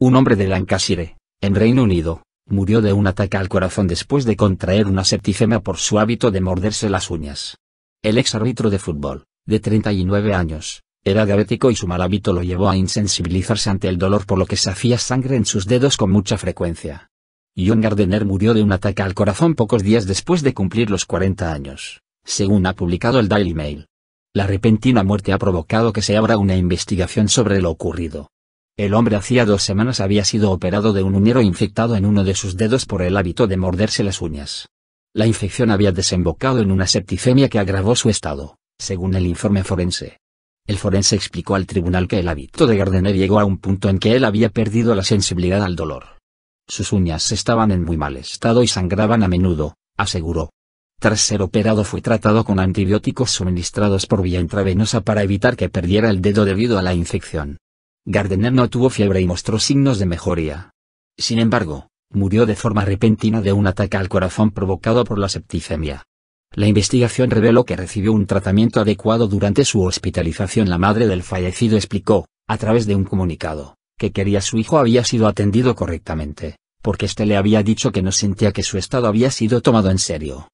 un hombre de Lancashire, en Reino Unido, murió de un ataque al corazón después de contraer una septicemia por su hábito de morderse las uñas. El ex árbitro de fútbol, de 39 años, era diabético y su mal hábito lo llevó a insensibilizarse ante el dolor por lo que se hacía sangre en sus dedos con mucha frecuencia. John Gardener murió de un ataque al corazón pocos días después de cumplir los 40 años, según ha publicado el Daily Mail. La repentina muerte ha provocado que se abra una investigación sobre lo ocurrido. El hombre hacía dos semanas había sido operado de un unero infectado en uno de sus dedos por el hábito de morderse las uñas. La infección había desembocado en una septicemia que agravó su estado, según el informe forense. El forense explicó al tribunal que el hábito de Gardener llegó a un punto en que él había perdido la sensibilidad al dolor. Sus uñas estaban en muy mal estado y sangraban a menudo, aseguró. Tras ser operado fue tratado con antibióticos suministrados por vía intravenosa para evitar que perdiera el dedo debido a la infección. Gardener no tuvo fiebre y mostró signos de mejoría. Sin embargo, murió de forma repentina de un ataque al corazón provocado por la septicemia. La investigación reveló que recibió un tratamiento adecuado durante su hospitalización. La madre del fallecido explicó, a través de un comunicado, que quería su hijo había sido atendido correctamente, porque éste le había dicho que no sentía que su estado había sido tomado en serio.